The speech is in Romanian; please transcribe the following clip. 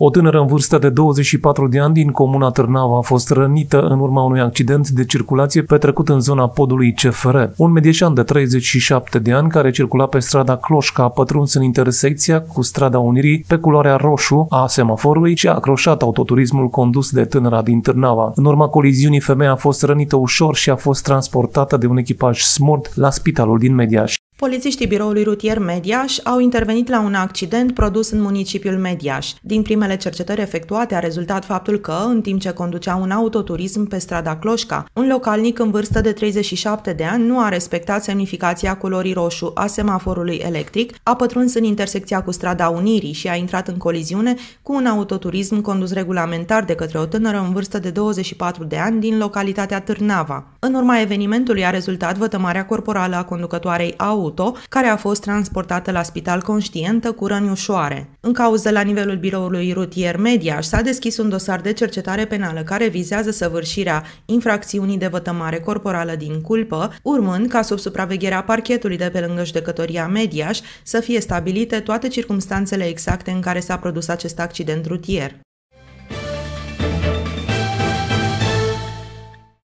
O tânără în vârstă de 24 de ani din comuna Târnava a fost rănită în urma unui accident de circulație petrecut în zona podului CFR. Un medieșan de 37 de ani care circula pe strada Cloșca a pătruns în intersecția cu strada Unirii pe culoarea roșu a semaforului și a acroșat autoturismul condus de tânăra din Târnava. În urma coliziunii, femeia a fost rănită ușor și a fost transportată de un echipaj smurt la spitalul din Mediaș. Polițiștii biroului rutier Mediaș au intervenit la un accident produs în municipiul Mediaș. Din primele cercetări efectuate a rezultat faptul că, în timp ce conducea un autoturism pe strada Cloșca, un localnic în vârstă de 37 de ani nu a respectat semnificația culorii roșu a semaforului electric, a pătruns în intersecția cu strada Unirii și a intrat în coliziune cu un autoturism condus regulamentar de către o tânără în vârstă de 24 de ani din localitatea Târnava. În urma evenimentului a rezultat vătămarea corporală a conducătoarei AU auto, care a fost transportată la spital conștientă cu răni ușoare. În cauză la nivelul biroului rutier media, s-a deschis un dosar de cercetare penală care vizează săvârșirea infracțiunii de vătămare corporală din culpă, urmând ca sub supravegherea parchetului de pe lângă judecătoria Mediaș să fie stabilite toate circumstanțele exacte în care s-a produs acest accident rutier.